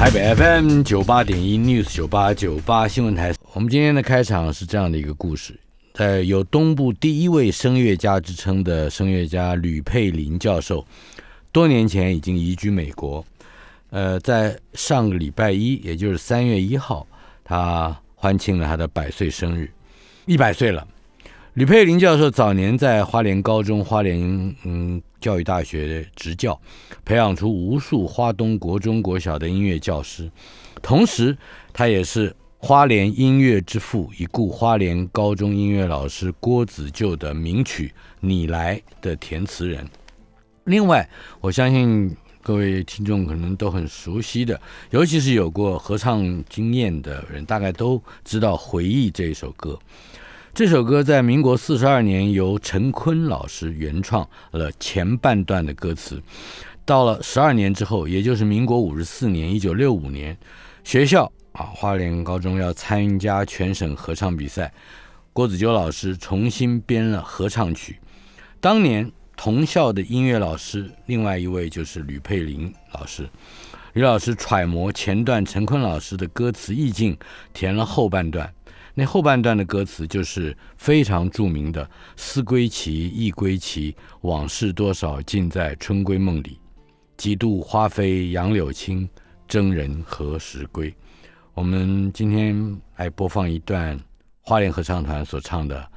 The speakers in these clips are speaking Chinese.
台北 FM 九八点一 News 九八九八新闻台，我们今天的开场是这样的一个故事。在有“东部第一位声乐家”之称的声乐家吕佩林教授，多年前已经移居美国。呃，在上个礼拜一，也就是三月一号，他欢庆了他的百岁生日，一百岁了。吕佩林教授早年在花莲高中、花莲嗯。教育大学执教，培养出无数花东国中、国小的音乐教师。同时，他也是花莲音乐之父、已故花莲高中音乐老师郭子旧的名曲《你来》的填词人。另外，我相信各位听众可能都很熟悉的，尤其是有过合唱经验的人，大概都知道《回忆》这首歌。这首歌在民国四十二年由陈坤老师原创了前半段的歌词，到了十二年之后，也就是民国五十四年（一九六五年），学校啊，花莲高中要参加全省合唱比赛，郭子鸠老师重新编了合唱曲。当年同校的音乐老师，另外一位就是吕佩玲老师，吕老师揣摩前段陈坤老师的歌词意境，填了后半段。那后半段的歌词就是非常著名的“思归期，忆归期，往事多少尽在春闺梦里，几度花飞杨柳青，征人何时归？”我们今天来播放一段花莲合唱团所唱的，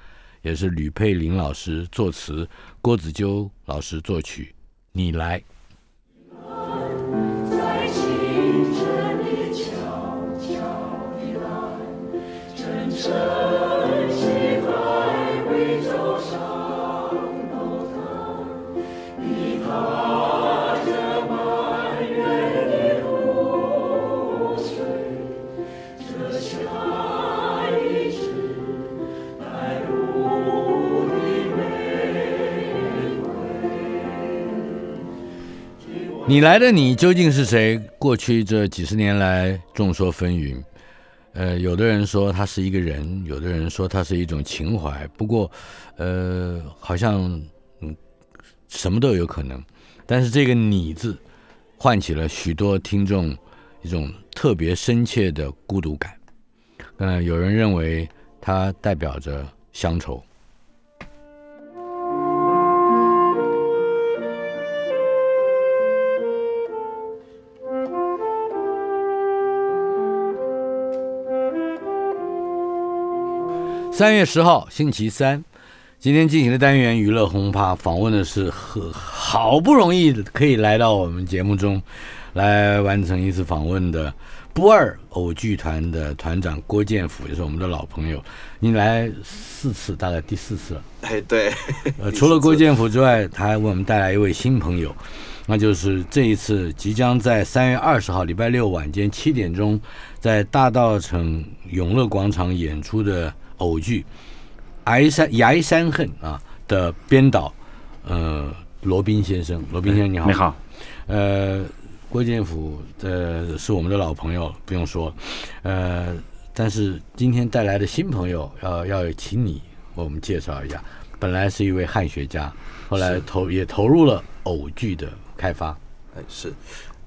也是吕佩玲老师作词，郭子鸠老师作曲，《你来》。你来的你究竟是谁？过去这几十年来，众说纷纭。呃，有的人说他是一个人，有的人说他是一种情怀。不过，呃，好像嗯，什么都有可能。但是这个“你”字，唤起了许多听众一种特别深切的孤独感。嗯，有人认为它代表着乡愁。三月十号，星期三，今天进行的单元娱乐轰趴，访问的是和好不容易可以来到我们节目中，来完成一次访问的不二偶剧团的团长郭建甫，也是我们的老朋友，你来四次，大概第四次了。哎，对。呃，除了郭 建甫之外，他还为我们带来一位新朋友，那就是这一次即将在三月二十号礼拜六晚间七点钟，在大道城永乐广场演出的。偶剧《崖山崖山恨》啊的编导，呃，罗宾先生，罗宾先生你好。你好。呃，郭建甫呃是我们的老朋友，不用说。呃，但是今天带来的新朋友，要要请你为我们介绍一下。本来是一位汉学家，后来投也投入了偶剧的开发。哎，是。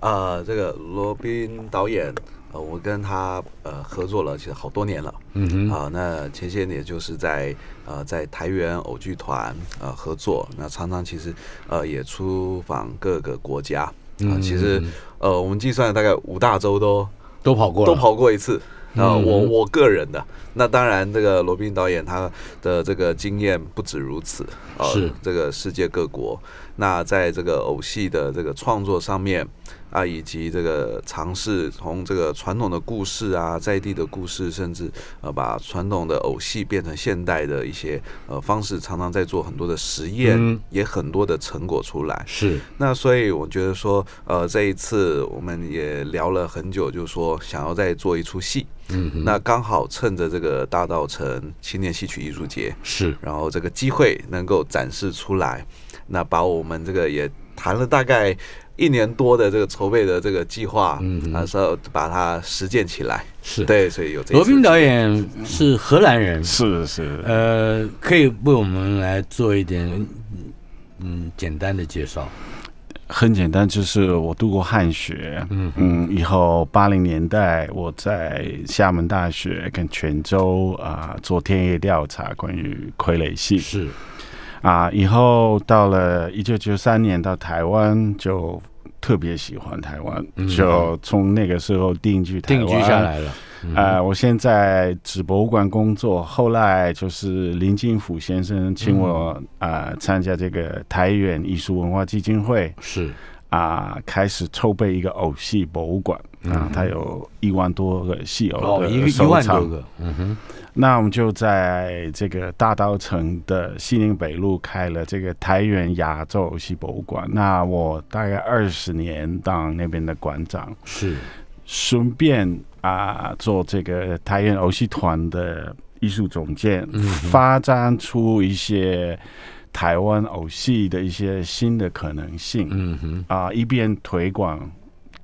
啊，这个罗宾导演。我跟他呃合作了其实好多年了，嗯哼，啊，那前些年就是在呃在台原偶剧团呃合作，那常常其实呃也出访各个国家啊，其实呃我们计算大概五大洲都都跑过，都跑过一次。那我我个人的，那当然这个罗宾导演他的这个经验不止如此呃，是这个世界各国，那在这个偶戏的这个创作上面。啊，以及这个尝试从这个传统的故事啊，在地的故事，甚至呃，把传统的偶戏变成现代的一些呃方式，常常在做很多的实验，也很多的成果出来。是。那所以我觉得说，呃，这一次我们也聊了很久，就是说想要再做一出戏。嗯。那刚好趁着这个大道城青年戏曲艺术节，是。然后这个机会能够展示出来，那把我们这个也谈了大概。一年多的这个筹备的这个计划，嗯，还是要把它实践起来。是对，所以有这。何冰导演是荷兰人，是是。呃，可以为我们来做一点嗯简单的介绍。很简单，就是我读过汉学，嗯嗯，以后八零年代我在厦门大学跟泉州啊做田野调查，关于傀儡戏是。啊，以后到了一九九三年到台湾，就特别喜欢台湾，就从那个时候定居台湾下来了。啊，我现在只博物馆工作，后来就是林金甫先生请我啊参加这个台远艺术文化基金会，是啊，开始筹备一个偶戏博物馆。啊，它有一万多个戏偶，哦，一个一万多个，嗯哼。那我们就在这个大道城的西宁北路开了这个台原亚洲戏博物馆。那我大概二十年当那边的馆长，是顺便啊做这个台原偶戏团的艺术总监，发展出一些台湾偶戏的一些新的可能性，嗯哼。啊，一边推广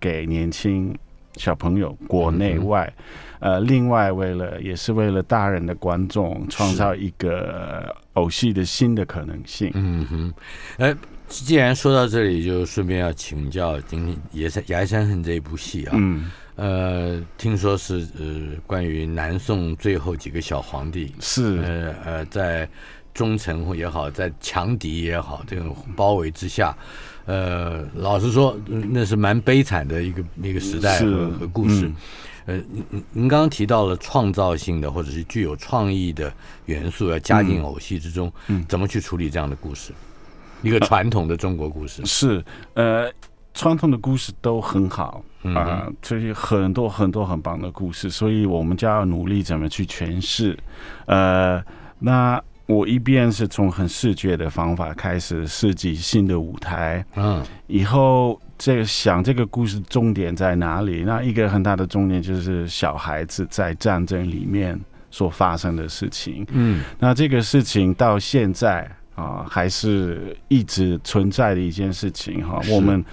给年轻。小朋友，国内外，呃，另外为了也是为了大人的观众创造一个偶戏的新的可能性。嗯哼，哎，既然说到这里，就顺便要请教《今天野山牙山恨》这一部戏啊。嗯，呃，听说是呃关于南宋最后几个小皇帝。是。呃呃，在。忠诚也好，在强敌也好，这种包围之下，呃，老实说，那是蛮悲惨的一个一个时代和故事。呃，您您刚刚提到了创造性的或者是具有创意的元素要加进偶戏之中，怎么去处理这样的故事？一个传统的中国故事是呃，传统的故事都很好啊，这些很多很多很棒的故事，所以我们就要努力怎么去诠释。呃，那。我一边是从很视觉的方法开始设计新的舞台，嗯，以后这个想这个故事重点在哪里？那一个很大的重点就是小孩子在战争里面所发生的事情，嗯，那这个事情到现在啊，还是一直存在的一件事情哈。我们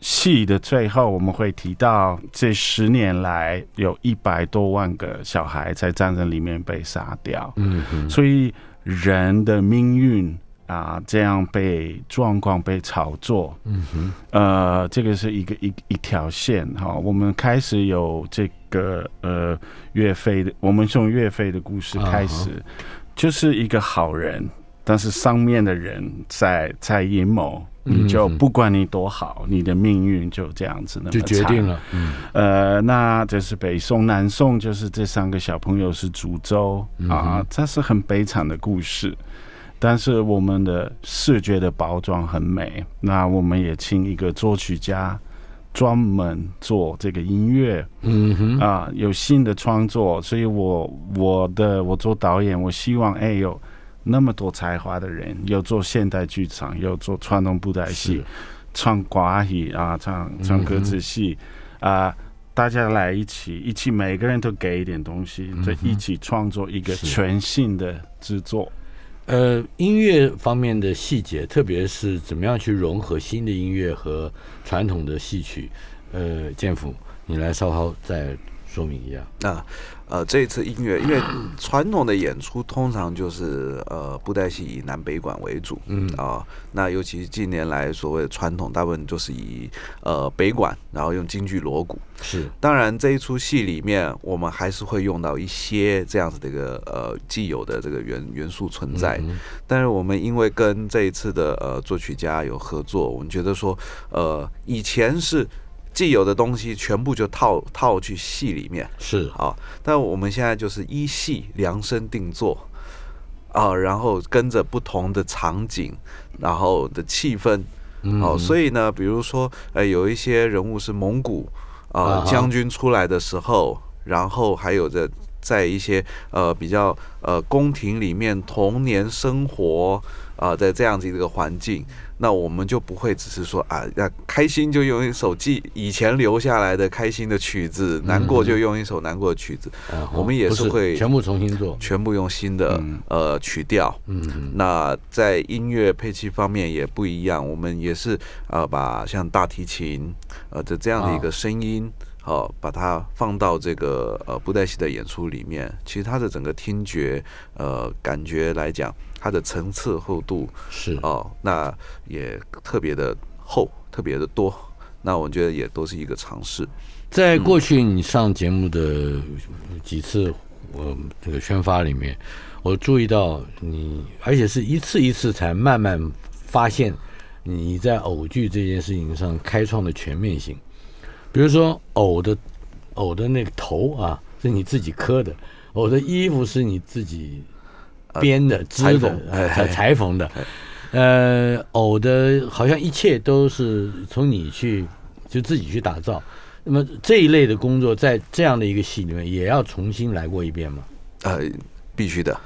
戏的最后我们会提到，这十年来有一百多万个小孩在战争里面被杀掉，嗯，所以。人的命运啊，这样被状况被炒作，嗯哼，呃，这个是一个一一条线哈。我们开始有这个呃岳飞的，我们从岳飞的故事开始，就是一个好人。但是上面的人在在阴谋，你就不管你多好，你的命运就这样子，那么就决定了，呃，那就是北宋、南宋，就是这三个小朋友是主周啊，这是很悲惨的故事。但是我们的视觉的包装很美，那我们也请一个作曲家专门做这个音乐，嗯哼啊，有新的创作。所以我我的我做导演，我希望哎有。那么多才华的人，又做现代剧场，又做传统布袋戏，唱寡戏啊，唱唱歌子戏啊，大家来一起，一起每个人都给一点东西，就一起创作一个全新的制作。呃，音乐方面的细节，特别是怎么样去融合新的音乐和传统的戏曲，呃，建福，你来稍后再说明一下啊。呃，这一次音乐，因为传统的演出通常就是呃布袋戏以南北管为主，嗯啊，那尤其近年来所谓的传统，大部分就是以呃北管，然后用京剧锣鼓是。当然这一出戏里面，我们还是会用到一些这样子的一个呃既有的这个元元素存在，但是我们因为跟这一次的呃作曲家有合作，我们觉得说呃以前是。既有的东西全部就套套去戏里面是啊，但我们现在就是一戏量身定做啊，然后跟着不同的场景，然后的气氛哦，所以呢，比如说呃，有一些人物是蒙古啊，将军出来的时候，然后还有着在一些呃比较呃宫廷里面童年生活啊，在这样子一个环境。那我们就不会只是说啊，要开心就用一首记以前留下来的开心的曲子，难过就用一首难过的曲子。我们也是会全部重新做，全部用新的呃曲调。嗯嗯。那在音乐配器方面也不一样，我们也是呃把像大提琴呃的这样的一个声音，好把它放到这个呃布袋戏的演出里面。其实它的整个听觉呃感觉来讲。它的层次厚度是哦，那也特别的厚，特别的多。那我觉得也都是一个尝试。在过去你上节目的几次，我这个宣发里面，我注意到你，而且是一次一次才慢慢发现你在偶剧这件事情上开创的全面性。比如说偶的偶的那个头啊，是你自己磕的；偶的衣服是你自己。编的、织的、裁缝的，呃，偶的，好像一切都是从你去就自己去打造。那么这一类的工作在这样的一个戏里面也要重新来过一遍吗？呃，必须的，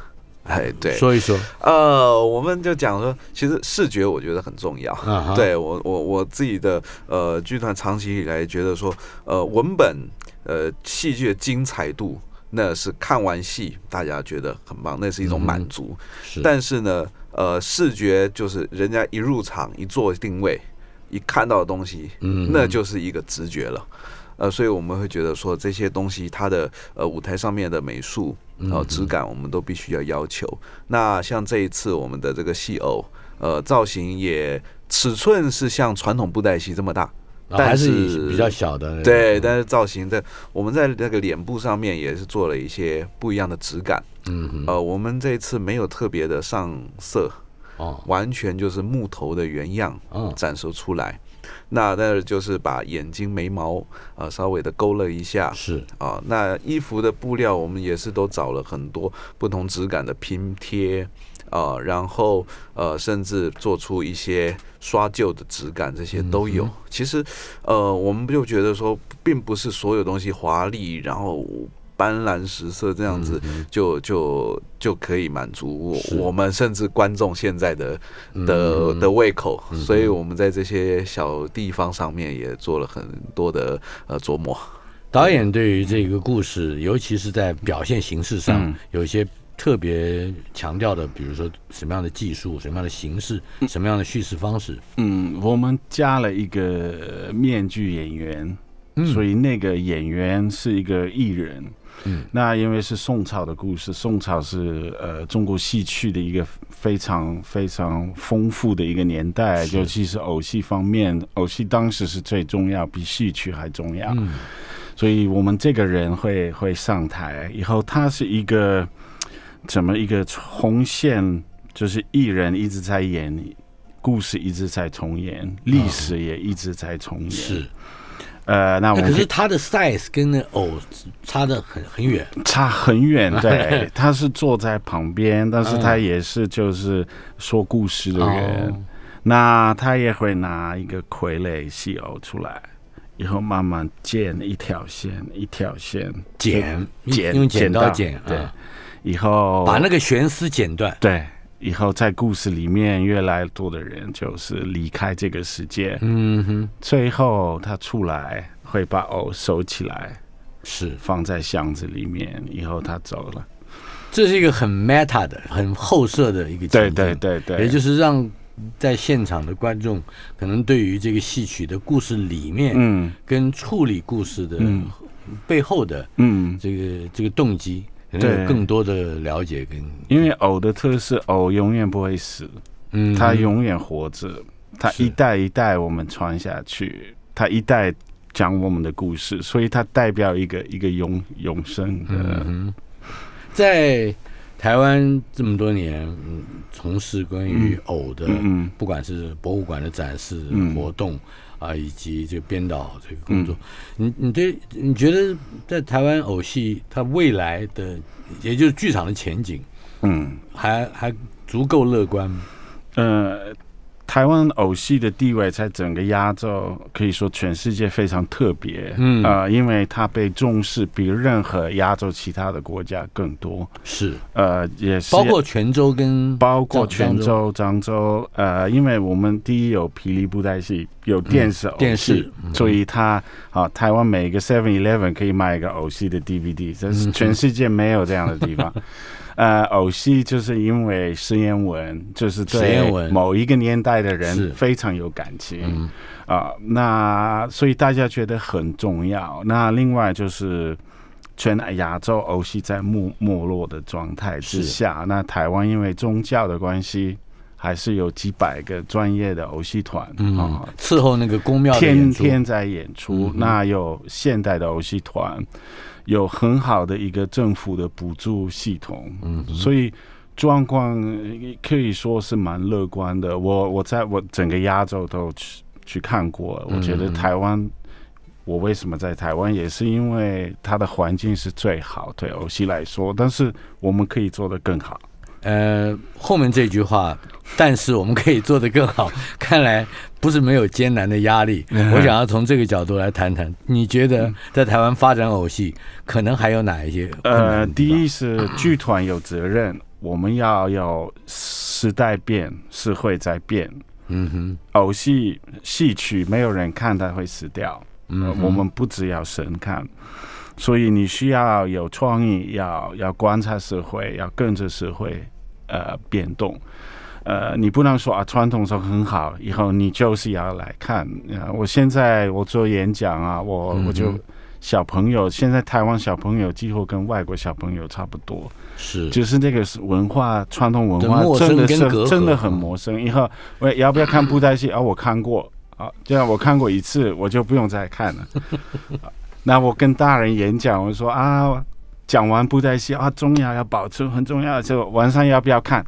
哎，对，所以说，呃，我们就讲说，其实视觉我觉得很重要。对我，我我自己的呃剧团长期以来觉得说，呃，文本，呃，戏剧的精彩度。那是看完戏，大家觉得很棒，那是一种满足。但是呢，呃，视觉就是人家一入场、一做定位、一看到的东西，那就是一个直觉了。呃，所以我们会觉得说这些东西，它的呃舞台上面的美术然后质感，我们都必须要要求。那像这一次我们的这个戏偶，呃，造型也尺寸是像传统布袋戏这么大。还是比较小的，对。但是造型在我们在那个脸部上面也是做了一些不一样的质感，嗯，呃，我们这次没有特别的上色，哦，完全就是木头的原样嗯，展示出来。那但是就是把眼睛、眉毛啊稍微的勾勒一下，是啊。那衣服的布料我们也是都找了很多不同质感的拼贴。啊，然后呃，甚至做出一些刷旧的质感，这些都有。其实，呃，我们不就觉得说，并不是所有东西华丽，然后斑斓十色这样子，就就就可以满足我们甚至观众现在的的的胃口。所以我们在这些小地方上面也做了很多的呃琢磨。导演对于这个故事，尤其是在表现形式上，有些。特别强调的，比如说什么样的技术、什么样的形式、什么样的叙事方式？嗯，我们加了一个面具演员，所以那个演员是一个艺人。嗯，那因为是宋朝的故事，宋朝是呃，中国戏曲的一个非常非常丰富的一个年代，尤其是偶戏方面，偶戏当时是最重要，比戏曲还重要。嗯，所以我们这个人会会上台以后，他是一个。怎么一个红线？就是艺人一直在演，故事一直在重演，历史也一直在重演。是，呃，那我可是他的 size 跟那偶差的很很远，差很远。对，他是坐在旁边，但是他也是就是说故事的人。那他也会拿一个傀儡戏偶出来，然后慢慢剪一条线，一条线剪剪用剪刀剪。对。以后把那个悬丝剪断。对，以后在故事里面越来越多的人就是离开这个世界。嗯哼，最后他出来会把偶收起来，是放在箱子里面。以后他走了，这是一个很 meta 的、很后设的一个，对对对对，也就是让在现场的观众可能对于这个戏曲的故事里面，嗯，跟处理故事的背后的，嗯，这个这个动机。对，更多的了解跟因为偶的特色，偶永远不会死，嗯，它永远活着，它一代一代我们传下去，它一代讲我们的故事，所以它代表一个一个永永生的。在台湾这么多年，从事关于偶的，不管是博物馆的展示活动。啊，以及就编导这个工作，你你对你觉得在台湾偶戏它未来的，也就是剧场的前景，嗯，还还足够乐观呃，台湾偶戏的地位在整个亚洲可以说全世界非常特别，嗯啊，因为它被重视比任何亚洲其他的国家更多，是呃也是包括泉州跟包括泉州漳州，呃，因为我们第一有霹雳布袋戏。有电视，电视，所以它好。台湾每个 Seven Eleven 可以卖一个偶戏的 DVD，这是全世界没有这样的地方。呃，偶戏就是因为石言文，就是对某一个年代的人非常有感情啊。那所以大家觉得很重要。那另外就是全亚洲偶戏在没没落的状态之下，那台湾因为宗教的关系。还是有几百个专业的偶戏团啊，伺候那个宫庙，天天在演出。那有现代的偶戏团，有很好的一个政府的补助系统，嗯，所以状况可以说是蛮乐观的。我我在我整个亚洲都去去看过，我觉得台湾，我为什么在台湾，也是因为它的环境是最好对偶戏来说。但是我们可以做得更好。呃，后面这句话。但是我们可以做得更好。看来不是没有艰难的压力。我想要从这个角度来谈谈，你觉得在台湾发展偶戏，可能还有哪一些？呃，第一是剧团有责任，我们要有时代变，社会在变。嗯哼，偶戏戏曲没有人看，它会死掉。嗯，我们不只要神看，所以你需要有创意，要要观察社会，要跟着社会呃变动。呃，你不能说啊，传统说很好，以后你就是要来看。我现在我做演讲啊，我我就小朋友现在台湾小朋友几乎跟外国小朋友差不多，是，就是那个文化传统文化真的是真的很陌生。以后我要不要看布袋戏啊？我看过啊，这样我看过一次，我就不用再看了。那我跟大人演讲，我说啊，讲完布袋戏啊，重要要保存，很重要，就晚上要不要看？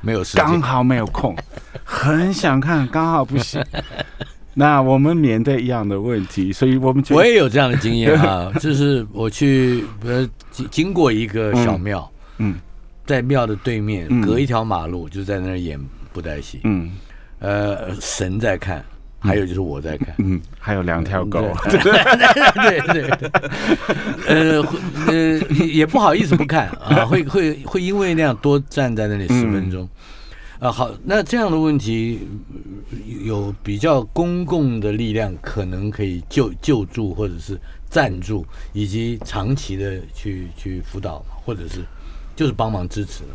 没有时间，刚好没有空，很想看，刚好不行。那我们面对一样的问题，所以我们我也有这样的经验啊，就是我去呃经经过一个小庙，嗯，在庙的对面隔一条马路，就在那儿演布袋戏，嗯，呃，神在看。还有就是我在看，嗯，还有两条狗，对 对对对，呃呃，也不好意思不看啊，会会会因为那样多站在那里十分钟，啊，好，那这样的问题有比较公共的力量，可能可以救救助或者是赞助，以及长期的去去辅导，或者是就是帮忙支持了。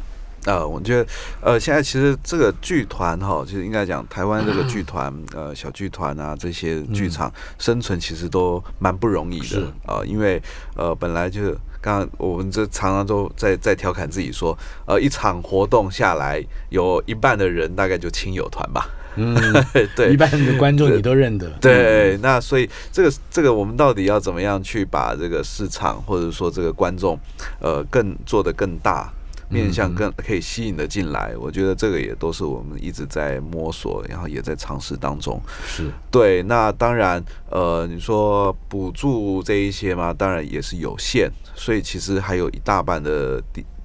呃，我觉得，呃，现在其实这个剧团哈，就是应该讲台湾这个剧团，呃，小剧团啊，这些剧场生存其实都蛮不容易的啊，因为呃，本来就刚刚我们这常常都在在调侃自己说，呃，一场活动下来有一半的人大概就亲友团吧，嗯，对，一半的观众你都认得，对，那所以这个这个我们到底要怎么样去把这个市场或者说这个观众，呃，更做的更大？面向更可以吸引的进来，我觉得这个也都是我们一直在摸索，然后也在尝试当中。是，对，那当然，呃，你说补助这一些嘛，当然也是有限，所以其实还有一大半的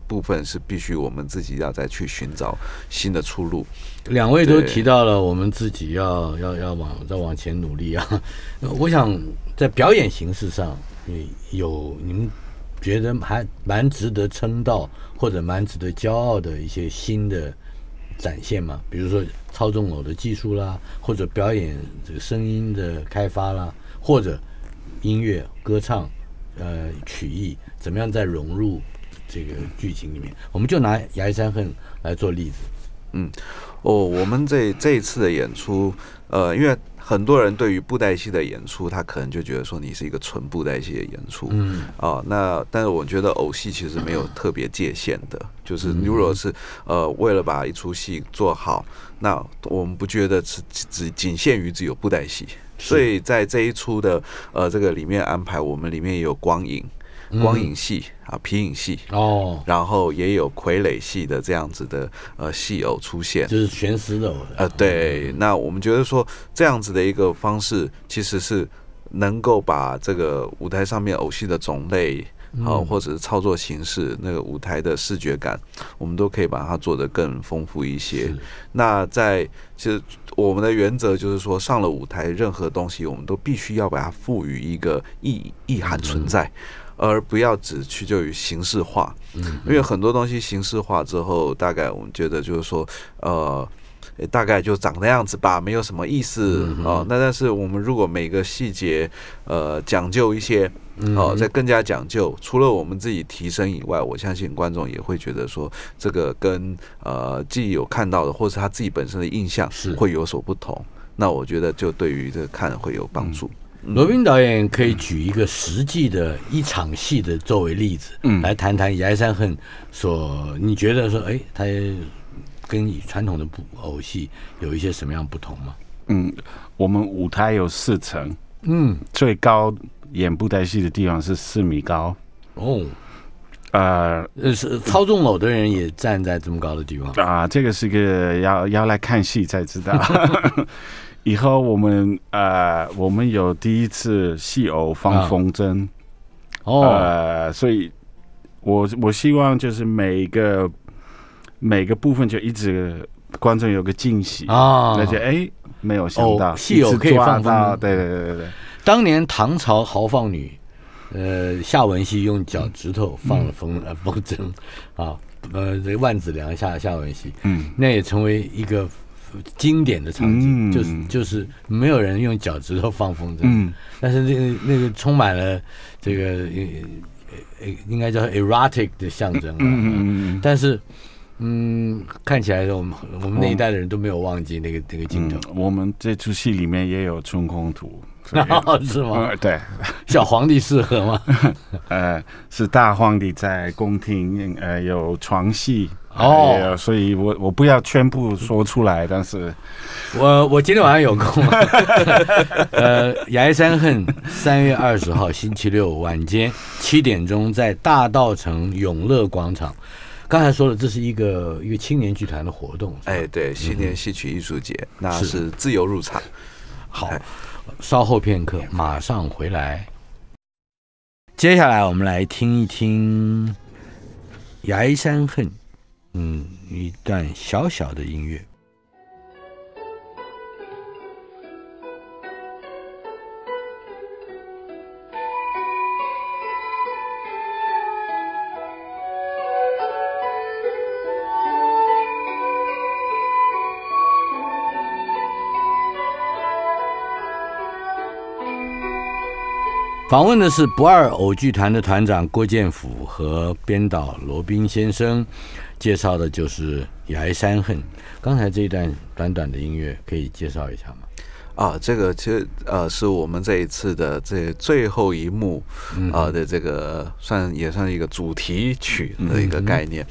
部分是必须我们自己要再去寻找新的出路。两位都提到了，我们自己要要要往再往前努力啊。我想在表演形式上，有你们觉得还蛮值得称道。或者蛮值得骄傲的一些新的展现嘛，比如说操纵偶的技术啦，或者表演这个声音的开发啦，或者音乐歌唱，呃，曲艺怎么样再融入这个剧情里面？我们就拿《崖山恨》来做例子。嗯，哦，我们这这一次的演出，呃，因为。很多人对于布袋戏的演出，他可能就觉得说你是一个纯布袋戏的演出，嗯啊，那但是我觉得偶戏其实没有特别界限的，就是你如果是呃为了把一出戏做好，那我们不觉得是只仅限于只有布袋戏，所以在这一出的呃这个里面安排，我们里面也有光影。光影戏啊，皮影戏哦，然后也有傀儡戏的这样子的呃戏偶出现，就是悬丝的呃，对。那我们觉得说这样子的一个方式，其实是能够把这个舞台上面偶戏的种类啊，或者是操作形式，那个舞台的视觉感，我们都可以把它做得更丰富一些。那在其实我们的原则就是说，上了舞台任何东西，我们都必须要把它赋予一个意意涵存在。而不要只屈就于形式化，嗯，因为很多东西形式化之后，大概我们觉得就是说，呃，大概就长那样子吧，没有什么意思啊。那但是我们如果每个细节呃讲究一些，哦，再更加讲究，除了我们自己提升以外，我相信观众也会觉得说，这个跟呃既有看到的或是他自己本身的印象会有所不同。那我觉得就对于这个看会有帮助。罗宾导演可以举一个实际的一场戏的作为例子，嗯，来谈谈《崖山恨》所你觉得说，哎，它跟你传统的布偶戏有一些什么样不同吗？嗯，我们舞台有四层，嗯，最高演布袋戏的地方是四米高。哦，呃，是操纵偶的人也站在这么高的地方啊？这个是个要要来看戏才知道。以后我们呃，我们有第一次戏偶放风筝，哦，所以，我我希望就是每个每个部分就一直观众有个惊喜啊，那就哎没有想到戏偶可以放风筝，对对对对对。当年唐朝豪放女，呃夏文熙用脚趾头放了风风筝啊，呃这万子良夏夏文熙，嗯，那也成为一个。经典的场景就是就是没有人用脚趾头放风筝，但是那那个充满了这个应该叫 erotic 的象征。嗯嗯嗯嗯。但是嗯，看起来我们我们那一代的人都没有忘记那个那个镜头。我们这出戏里面也有春空图，是吗？对，小皇帝适合吗？呃，是大皇帝在宫廷呃有床戏。哦，所以我我不要全部说出来，但是，我我今天晚上有空。呃，《崖山恨》三月二十号星期六晚间七点钟在大道城永乐广场。刚才说了，这是一个一个青年剧团的活动，哎，对，青年戏曲艺术节，那是自由入场。好，稍后片刻，马上回来。接下来我们来听一听《崖山恨》。嗯，一段小小的音乐。访问的是不二偶剧团的团长郭建甫和编导罗宾先生，介绍的就是《崖山恨》。刚才这一段短短的音乐，可以介绍一下吗？啊，这个其实呃，是我们这一次的这最后一幕啊的这个，算也算一个主题曲的一个概念。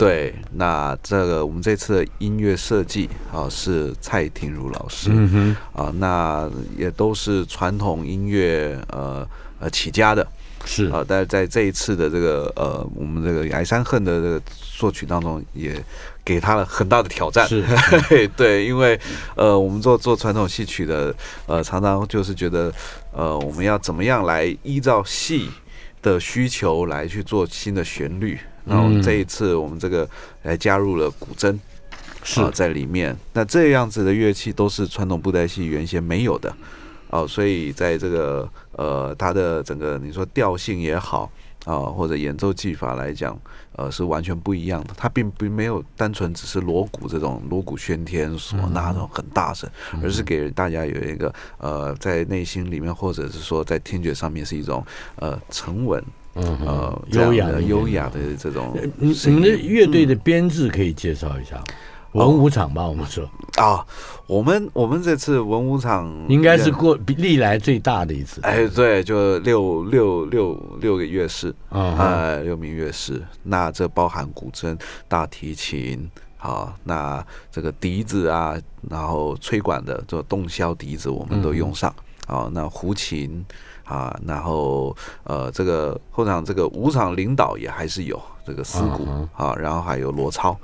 对，那这个我们这次的音乐设计啊是蔡廷如老师啊，那也都是传统音乐呃呃起家的，是啊，但是在这一次的这个呃我们这个《崖山恨》的这个作曲当中，也给他了很大的挑战。是，对，因为呃我们做做传统戏曲的呃常常就是觉得呃我们要怎么样来依照戏的需求来去做新的旋律。那我们这一次，我们这个来加入了古筝啊在里面。那这样子的乐器都是传统布袋戏原先没有的哦，所以在这个呃，它的整个你说调性也好啊，或者演奏技法来讲，呃，是完全不一样的。它并并没有单纯只是锣鼓这种锣鼓喧天、唢呐那种很大声，而是给大家有一个呃，在内心里面或者是说在听觉上面是一种呃沉稳。嗯，优雅的优雅的这种，你们的乐队的编制可以介绍一下文武场吧？我们说啊，我们我们这次文武场应该是过历来最大的一次。哎，对，就六六六六个乐师啊，六名乐师。那这包含古筝、大提琴好，那这个笛子啊，然后吹管的，就洞箫、笛子，我们都用上啊。那胡琴。啊，然后呃，这个后场这个舞场领导也还是有这个司鼓啊，然后还有罗超，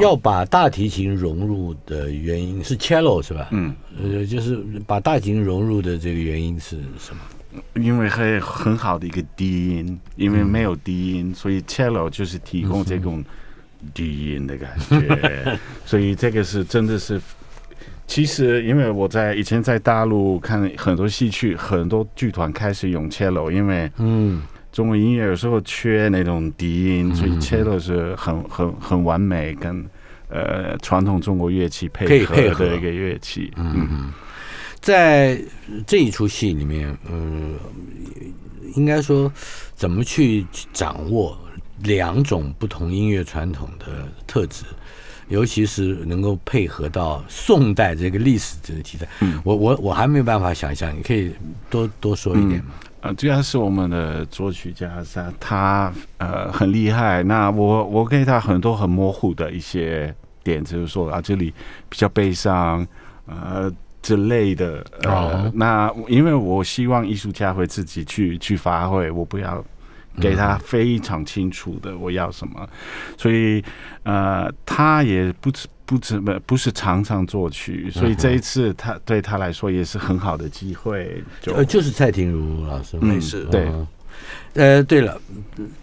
要把大提琴融入的原因是 cello 是吧？嗯，呃，就是把大提琴融入的这个原因是什么？因为很很好的一个低音，因为没有低音，所以 cello 就是提供这种低音的感觉，所以这个是真的是。其实，因为我在以前在大陆看很多戏曲，很多剧团开始用 cello，因为嗯，中国音乐有时候缺那种低音，所以 cello 是很很很完美，跟呃传统中国乐器配合的一个乐器。嗯，在这一出戏里面，嗯，应该说怎么去掌握两种不同音乐传统的特质？尤其是能够配合到宋代这个历史这个题材，我我我还没有办法想象，你可以多多说一点吗？啊，主要是我们的作曲家他他呃很厉害，那我我给他很多很模糊的一些点，就是说啊这里比较悲伤呃之类的哦，那因为我希望艺术家会自己去去发挥，我不要。给他非常清楚的我要什么，所以呃，他也不不怎么不是常常作曲，所以这一次他对他来说也是很好的机会。就就是蔡廷如老师，没事对。呃，对了，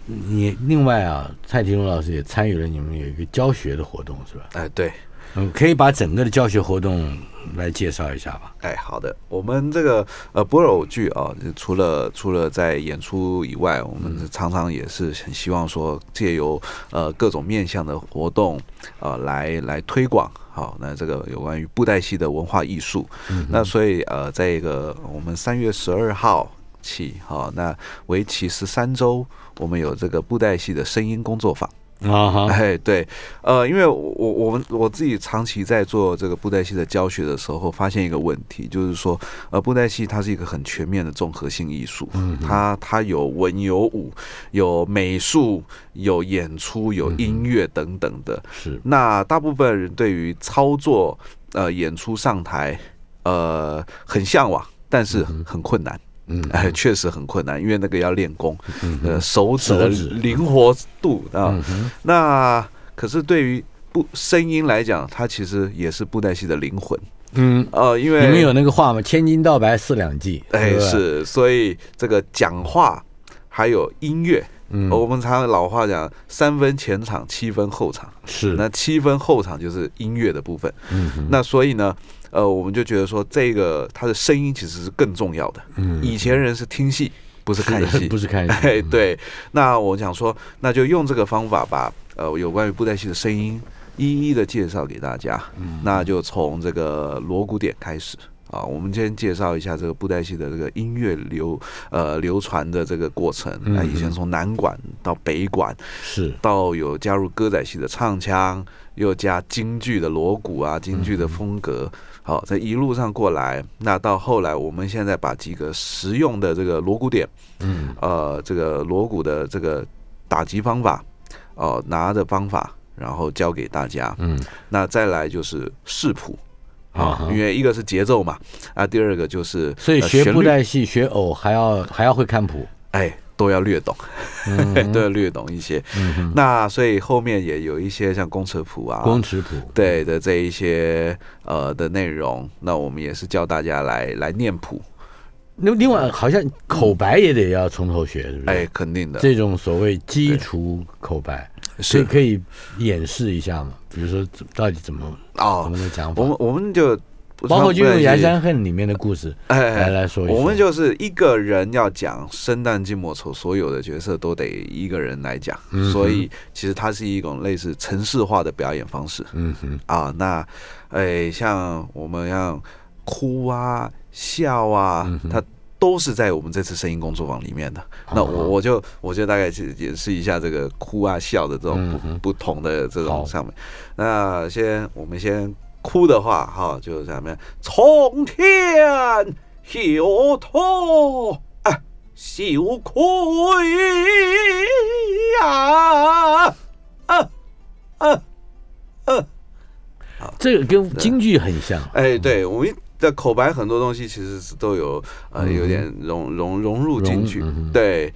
你另外啊，蔡廷如老师也参与了你们有一个教学的活动是吧？哎，对，嗯，可以把整个的教学活动。来介绍一下吧。哎，好的，我们这个呃，尔偶剧啊，除了除了在演出以外，我们常常也是很希望说借由呃各种面向的活动啊，来来推广。好，那这个有关于布袋戏的文化艺术，那所以呃，在一个我们三月十二号起，好，那为期十三周，我们有这个布袋戏的声音工作坊。啊，哎，对，呃，因为我我我们我自己长期在做这个布袋戏的教学的时候，发现一个问题，就是说，呃，布袋戏它是一个很全面的综合性艺术，嗯，它它有文有武，有美术，有演出，有音乐等等的，是。那大部分人对于操作，呃，演出上台，呃，很向往，但是很困难。嗯，哎，确实很困难，因为那个要练功，呃，手指灵活度啊。那可是对于不声音来讲，它其实也是布袋戏的灵魂。嗯，哦，因为你们有那个话吗？千金到白四两技。哎，是，所以这个讲话还有音乐，嗯、我们常老话讲三分前场，七分后场。是，那七分后场就是音乐的部分。嗯，那所以呢？呃，我们就觉得说，这个它的声音其实是更重要的。嗯，以前人是听戏，不是看戏，不是看戏。对，那我想说，那就用这个方法把呃有关于布袋戏的声音一一的介绍给大家。嗯，那就从这个锣鼓点开始啊。我们先介绍一下这个布袋戏的这个音乐流呃流传的这个过程。那以前从南管到北管，是到有加入歌仔戏的唱腔。又加京剧的锣鼓啊，京剧的风格。好，在一路上过来，那到后来，我们现在把几个实用的这个锣鼓点，嗯，呃，这个锣鼓的这个打击方法，哦，拿的方法，然后教给大家。嗯，那再来就是视谱啊，因为一个是节奏嘛，啊，第二个就是所以学布袋戏、学偶还要还要会看谱，哎。都要略懂，都要略懂一些。嗯、那所以后面也有一些像公尺谱啊、公尺谱对的这一些呃的内容，那我们也是教大家来来念谱。那另外好像口白也得要从头学，哎，肯定的。这种所谓基础口白，所以可以演示一下嘛？比如说到底怎么啊我们的讲法，我们我们就。包括《就玉良缘恨》里面的故事，来来说。我们就是一个人要讲生旦净末丑，所有的角色都得一个人来讲，所以其实它是一种类似城市化的表演方式。嗯哼。啊，那，哎，像我们像哭啊、笑啊，它都是在我们这次声音工作坊里面的。那我我就我就大概去解释一下这个哭啊笑的这种不同的这种上面。那先，我们先。哭的话，哈，就是咱们从天有托，啊，笑哭呀，啊啊啊好，这个跟京剧很像，哎，对，我们的口白很多东西其实是都有，呃，有点融融融入京剧，对。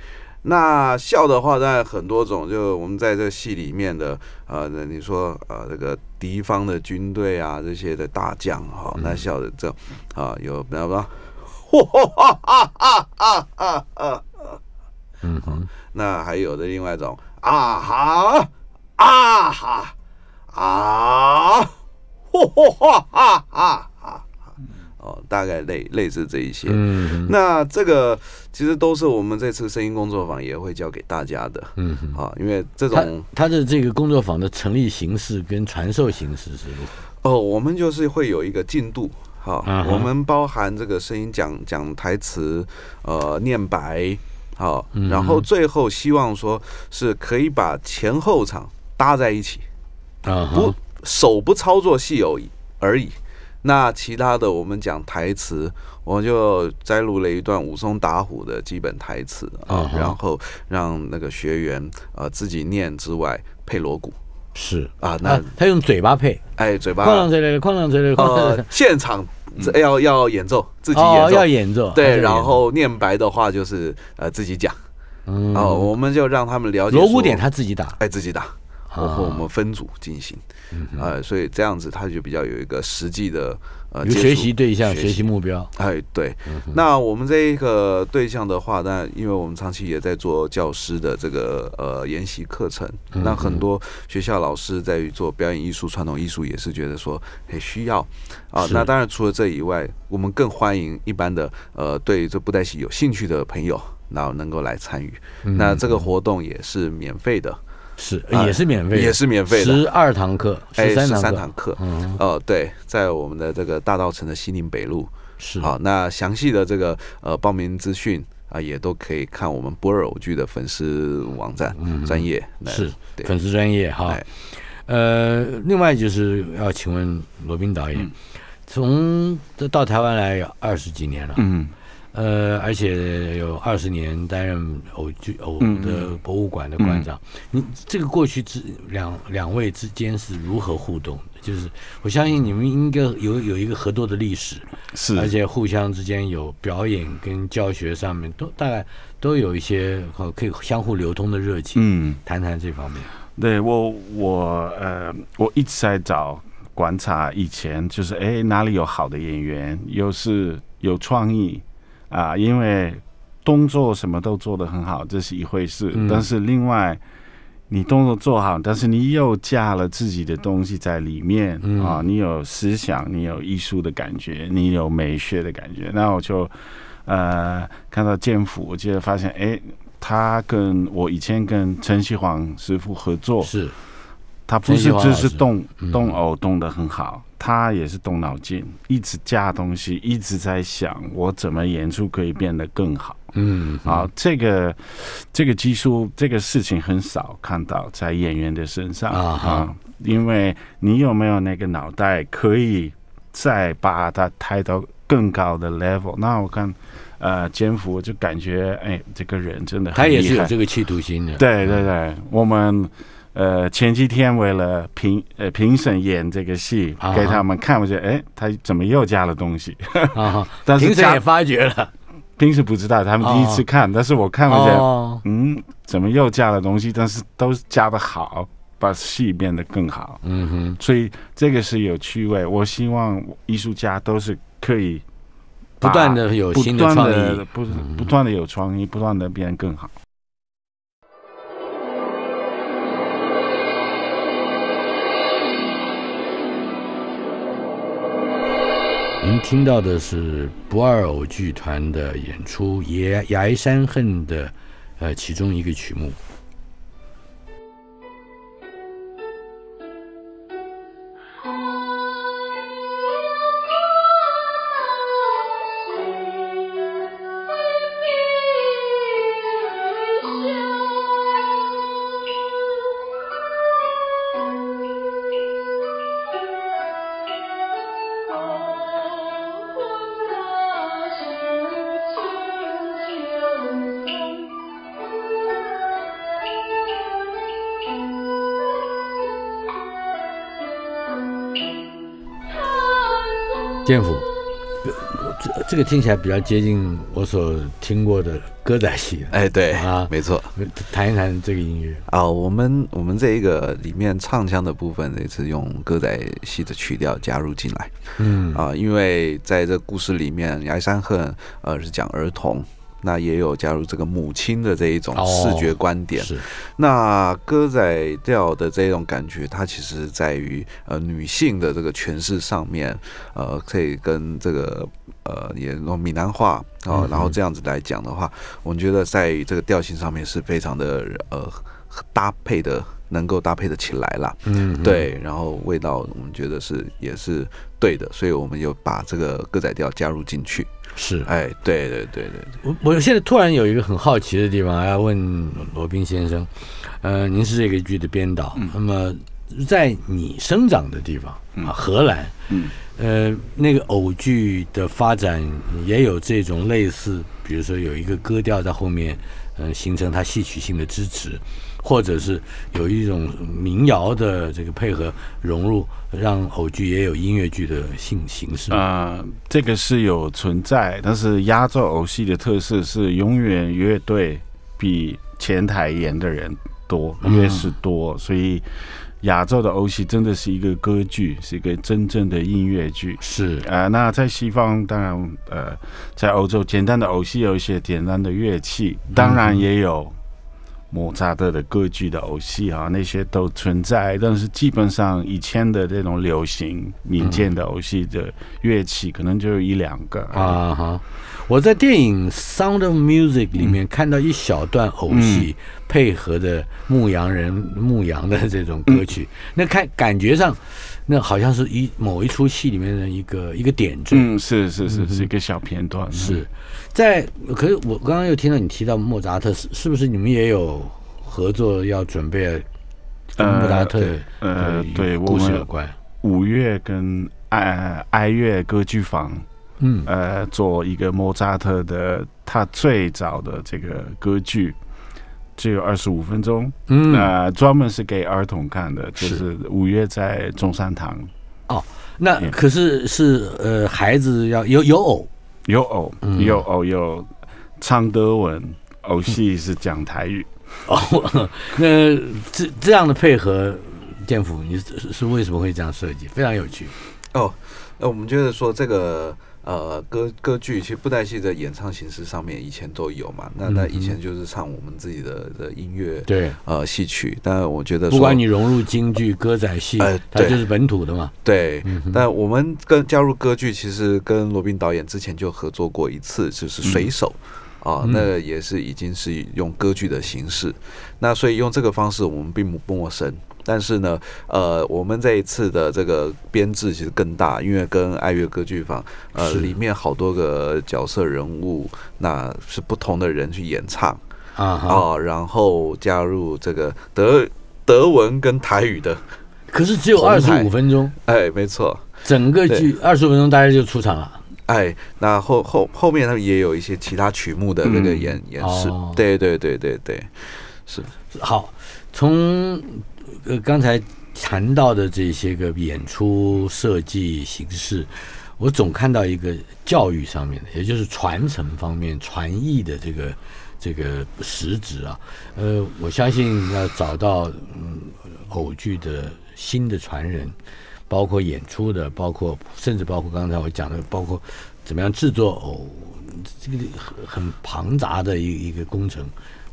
那笑的话，在很多种。就我们在这戏里面的，呃，你说，呃，这个敌方的军队啊，这些的大将，哈，那笑的这，啊，有比方说，啊啊啊啊啊啊，嗯哼，那还有的另外一种，啊哈，啊哈，啊，嚯哈哈哈啊。哦，大概类类似这一些，嗯，那这个其实都是我们这次声音工作坊也会教给大家的，嗯，好，因为这种它的这个工作坊的成立形式跟传授形式是哦，我们就是会有一个进度，好，我们包含这个声音讲讲台词，呃，念白，好，然后最后希望说是可以把前后场搭在一起，啊，不手不操作戏而已而已。那其他的我们讲台词，我就摘录了一段武松打虎的基本台词啊，然后让那个学员啊自己念之外配锣鼓，是啊，那他用嘴巴配，哎，嘴巴哐啷之类的，哐啷之类的，现场要要演奏，自己演奏要演奏，对，然后念白的话就是呃自己讲，哦，我们就让他们了解锣鼓点他自己打，哎，自己打。包括我们分组进行，呃，所以这样子他就比较有一个实际的呃学习对象、学习目标。哎，对。那我们这个对象的话，那因为我们长期也在做教师的这个呃研习课程，那很多学校老师在做表演艺术、传统艺术也是觉得说很需要啊。那当然除了这以外，我们更欢迎一般的呃对这布袋戏有兴趣的朋友，那能够来参与。那这个活动也是免费的。是，也是免费，也是免费，十二堂课，哎，三堂课，哦，对，在我们的这个大道城的西宁北路，是，好，那详细的这个呃报名资讯啊，也都可以看我们波尔偶剧的粉丝网站，专业是，对粉丝专业，好，呃，另外就是要请问罗宾导演，从这到台湾来有二十几年了，嗯。呃，而且有二十年担任偶剧偶的博物馆的馆长，你这个过去之两两位之间是如何互动？就是我相信你们应该有有一个合作的历史，是而且互相之间有表演跟教学上面都大概都有一些可以相互流通的热情。嗯，谈谈这方面。对我我呃我一直在找观察以前就是哎哪里有好的演员又是有创意。啊，因为动作什么都做的很好，这是一回事。但是另外，你动作做好，但是你又加了自己的东西在里面啊，你有思想，你有艺术的感觉，你有美学的感觉。那我就呃看到建府，我记得发现，哎，他跟我以前跟陈希煌师傅合作，是他不是只是动动偶动的很好。他也是动脑筋，一直加东西，一直在想我怎么演出可以变得更好。嗯，好，这个这个技术，这个事情很少看到在演员的身上啊，因为你有没有那个脑袋，可以再把它抬到更高的 level？那我看呃，奸夫就感觉哎，这个人真的他也是有这个企图心的，对对对，我们。呃，前几天为了评呃评审演这个戏给他们看，我觉得哎，他怎么又加了东西？但是评审也发觉了，平时不知道，他们第一次看，但是我看了觉得，嗯，怎么又加了东西？但是都加的好，把戏变得更好。嗯哼，所以这个是有趣味。我希望艺术家都是可以不断的有新的创意，不不断的有创意，不断的变更好。您听到的是不二偶剧团的演出，《野崖山恨》的，呃，其中一个曲目。剑府，这这个听起来比较接近我所听过的歌仔戏。哎，对啊，没错，谈一谈这个音乐啊。我们我们这一个里面唱腔的部分也是用歌仔戏的曲调加入进来。嗯啊，因为在这故事里面，《崖山恨》呃是讲儿童。那也有加入这个母亲的这一种视觉观点，是那歌仔调的这种感觉，它其实在于呃女性的这个诠释上面，呃，可以跟这个呃也用闽南话啊，然后这样子来讲的话，我们觉得在这个调性上面是非常的呃搭配的，能够搭配的起来了，嗯，对，然后味道我们觉得是也是对的，所以我们有把这个歌仔调加入进去。是，哎，对对对对，我我现在突然有一个很好奇的地方，要问罗宾先生，呃，您是这个剧的编导，那么在你生长的地方啊，荷兰，嗯，呃，那个偶剧的发展也有这种类似，比如说有一个歌调在后面，嗯，形成它戏曲性的支持。或者是有一种民谣的这个配合融入，让偶剧也有音乐剧的性形式。啊，这个是有存在，但是压洲偶戏的特色是永远乐队比前台演的人多，越是多，所以亚洲的偶戏真的是一个歌剧，是一个真正的音乐剧。是啊，那在西方当然呃，在欧洲简单的偶戏有一些简单的乐器，当然也有。莫扎特的歌剧的偶戏啊，那些都存在，但是基本上以前的这种流行民间的偶戏的乐器，可能就一两个啊哈。我在电影《Sound of Music》里面看到一小段偶戏配合的牧羊人牧羊的这种歌曲，那看感觉上。那好像是一某一出戏里面的一个一个点缀，嗯，是是是是一个小片段，是在。可是我刚刚又听到你提到莫扎特，是是不是你们也有合作要准备？跟莫扎特呃，对，故事有关。五月跟哀哀乐歌剧坊，嗯，呃，做一个莫扎特的他最早的这个歌剧。只有二十五分钟，嗯，啊，专门是给儿童看的，就是五月在中山堂哦。那可是是呃，孩子要有有偶有偶有偶有唱德文偶戏是讲台语 哦。那这这样的配合，建福你是为什么会这样设计？非常有趣哦。那我们就是说这个。呃，歌歌剧其实布袋戏的演唱形式上面以前都有嘛，那那以前就是唱我们自己的的音乐，对，呃，戏曲。但我觉得，不管你融入京剧、歌仔戏，呃，它就是本土的嘛。对，但我们跟加入歌剧，其实跟罗宾导演之前就合作过一次，就是《水手》，啊，那也是已经是用歌剧的形式。那所以用这个方式，我们并不陌生。但是呢，呃，我们这一次的这个编制其实更大，因为跟爱乐歌剧坊呃里面好多个角色人物，那是不同的人去演唱啊，然后加入这个德德文跟台语的，可是只有二十五分钟，哎，没错，整个剧二十五分钟大家就出场了，哎，那后后后面他们也有一些其他曲目的那个演演示，对对对对对，是好从。呃，刚才谈到的这些个演出设计形式，我总看到一个教育上面的，也就是传承方面传艺的这个这个实质啊。呃，我相信要找到嗯偶剧的新的传人，包括演出的，包括甚至包括刚才我讲的，包括怎么样制作偶。这个很很庞杂的一一个工程，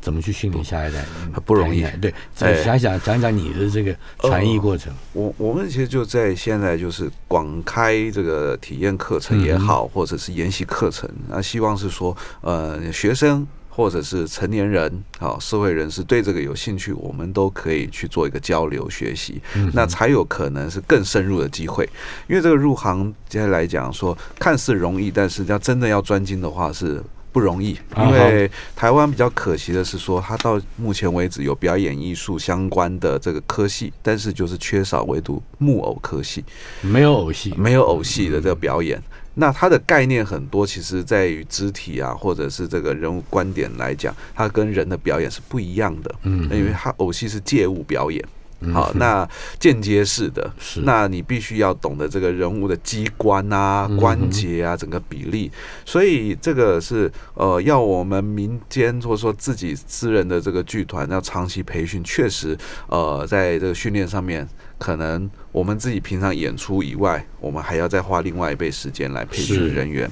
怎么去训练下一代？不容易。对，再想想讲讲你的这个传艺过程。我我们其实就在现在就是广开这个体验课程也好，或者是研习课程，那希望是说呃学生。或者是成年人，好社会人士对这个有兴趣，我们都可以去做一个交流学习，那才有可能是更深入的机会。因为这个入行，接下来讲说看似容易，但是要真的要专精的话是不容易。因为台湾比较可惜的是，说它到目前为止有表演艺术相关的这个科系，但是就是缺少唯独木偶科系，没有偶戏，没有偶戏的这个表演。那它的概念很多，其实在于肢体啊，或者是这个人物观点来讲，它跟人的表演是不一样的。嗯，因为它偶戏是借物表演，好，那间接式的，那你必须要懂得这个人物的机关啊、关节啊、整个比例，所以这个是呃，要我们民间或者说自己私人的这个剧团要长期培训，确实呃，在这个训练上面可能。我们自己平常演出以外，我们还要再花另外一倍时间来培训人员。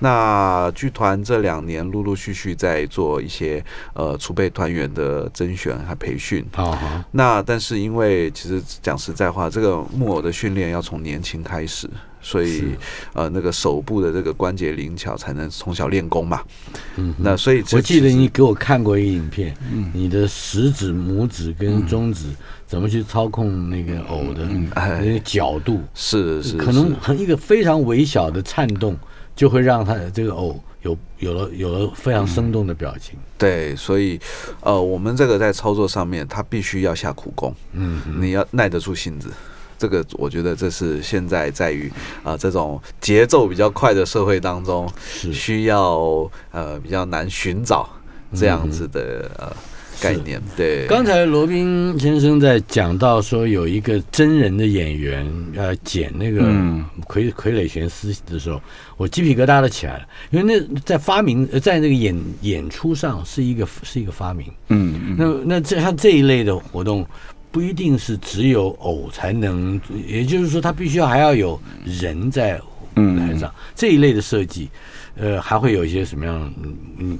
那剧团这两年陆陆续续在做一些呃储备团员的甄选和培训。啊那但是因为其实讲实在话，这个木偶的训练要从年轻开始，所以呃那个手部的这个关节灵巧才能从小练功嘛。嗯。那所以我记得你给我看过一个影片，嗯、你的食指、拇指跟中指。怎么去操控那个偶的，那个角度是是，可能一个非常微小的颤动，就会让他这个偶有有了有了非常生动的表情。对，所以呃，我们这个在操作上面，他必须要下苦功。嗯，你要耐得住性子，这个我觉得这是现在在于啊，这种节奏比较快的社会当中，需要呃比较难寻找这样子的呃。概念对，刚才罗宾先生在讲到说有一个真人的演员呃剪那个傀傀儡悬丝的时候，我鸡皮疙瘩都起来了，因为那在发明在那个演演出上是一个是一个发明，嗯嗯，那那这像这一类的活动不一定是只有偶才能，也就是说它必须要还要有人在舞台上，这一类的设计，呃，还会有一些什么样嗯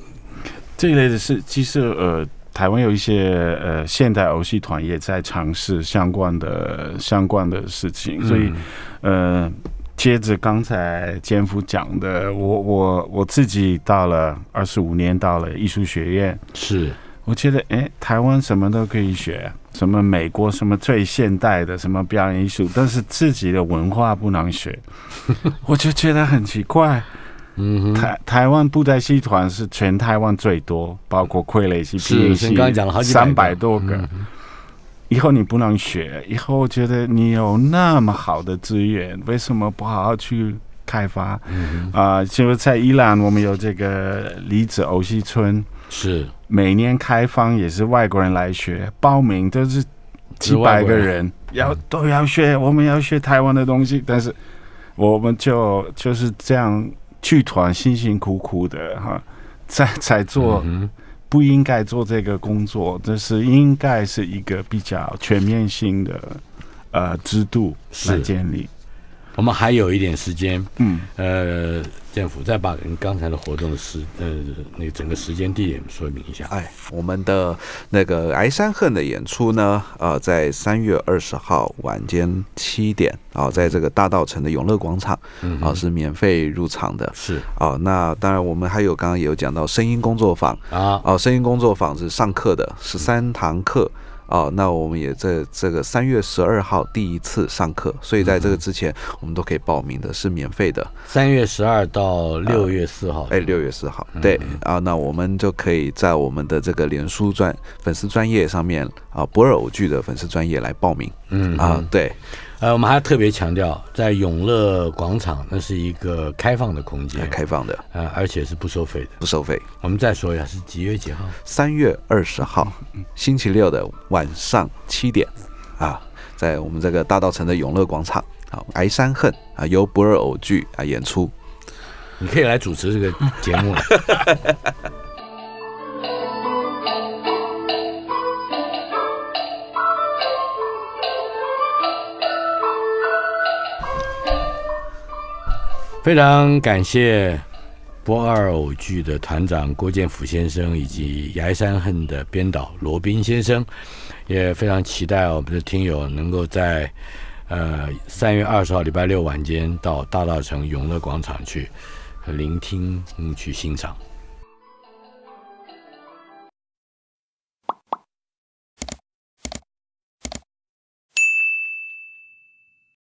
这一类的是其实呃。台湾有一些呃现代游戏团也在尝试相关的相关的事情，所以呃，接着刚才坚夫讲的，我我我自己到了二十五年到了艺术学院，是我觉得哎，台湾什么都可以学，什么美国什么最现代的，什么表演艺术，但是自己的文化不能学，我就觉得很奇怪。台台湾布袋戏团是全台湾最多，包括傀儡戏、皮影戏，三百多个。以后你不能学，以后我觉得你有那么好的资源，为什么不好好去开发？啊，就是在伊朗，我们有这个离子欧戏村，是每年开放，也是外国人来学，报名都是几百个人，要都要学，我们要学台湾的东西，但是我们就就是这样。剧团辛辛苦苦的哈，在在做，不应该做这个工作，这是应该是一个比较全面性的呃制度来建立。我们还有一点时间，嗯，呃，政府再把刚才的活动时，呃，那整个时间地点说明一下。哎，我们的那个《哀山恨》的演出呢，呃，在三月二十号晚间七点啊，在这个大道城的永乐广场，啊，是免费入场的。是啊，那当然我们还有刚刚有讲到声音工作坊啊，啊，声音工作坊是上课的，十三堂课。哦，那我们也在这个三月十二号第一次上课，所以在这个之前，我们都可以报名的，是免费的。三月十二到六月四号，哎，六月四号，对啊，那我们就可以在我们的这个连书专粉丝专业上面啊，不二偶剧的粉丝专业来报名，嗯啊，对。呃，我们还特别强调，在永乐广场，那是一个开放的空间，开放的，呃，而且是不收费的，不收费。我们再说一下是几月几号？三月二十号，星期六的晚上七点，啊，在我们这个大道城的永乐广场，好，哀山恨啊，由不二偶剧啊演出，你可以来主持这个节目了。非常感谢《波二偶剧》的团长郭建甫先生以及《崖山恨》的编导罗斌先生，也非常期待我们的听友能够在呃三月二十号礼拜六晚间到大稻城永乐广场去聆听、去欣赏。